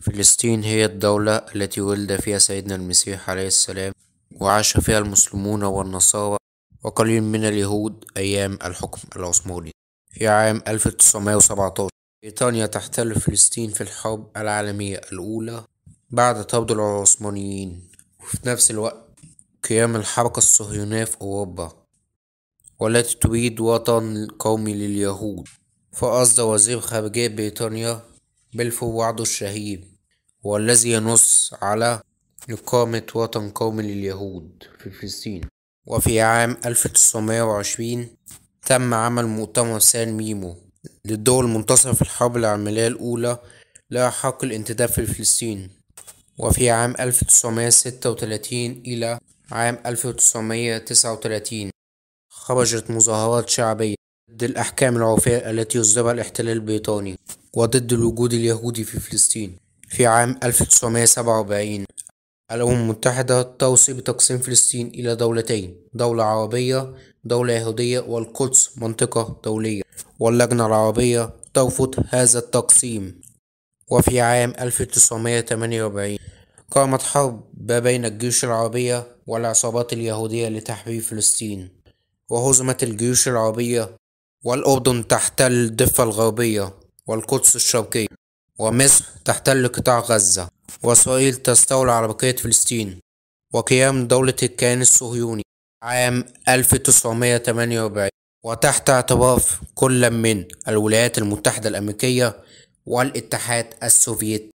فلسطين هي الدولة التي ولد فيها سيدنا المسيح عليه السلام وعاش فيها المسلمون والنصارى وقليل من اليهود أيام الحكم العثماني في عام 1917 بريطانيا تحتل فلسطين في الحرب العالمية الأولى بعد طرد العثمانيين وفي نفس الوقت قيام الحركة الصهيونية في أوروبا والتي تريد وطن قومي لليهود فأصدر وزير خارجية بريطانيا وعده الشهيد والذي ينص على إقامة وطن قومي لليهود في فلسطين وفي عام 1920 تم عمل مؤتمر سان ميمو للدول المنتصرة في الحرب العالمية الأولى لها حق الانتداب في فلسطين وفي عام 1936 إلى عام 1939 خرجت مظاهرات شعبية ضد الأحكام العوفية التي يصدرها الاحتلال البريطاني وضد الوجود اليهودي في فلسطين في عام 1947 الأمم المتحدة توصي بتقسيم فلسطين إلى دولتين دولة عربية دولة يهودية والقدس منطقة دولية واللجنة العربية ترفض هذا التقسيم وفي عام 1948 قامت حرب ما بين الجيوش العربية والعصابات اليهودية لتحرير فلسطين وهزمت الجيوش العربية والأردن تحتل الضفة الغربية والقدس الشرقية ومصر تحتل قطاع غزة وإسرائيل تستولي على بقية فلسطين وقيام دولة الكيان الصهيوني عام 1948 وتحت اعتراف كل من الولايات المتحدة الأمريكية والاتحاد السوفيتي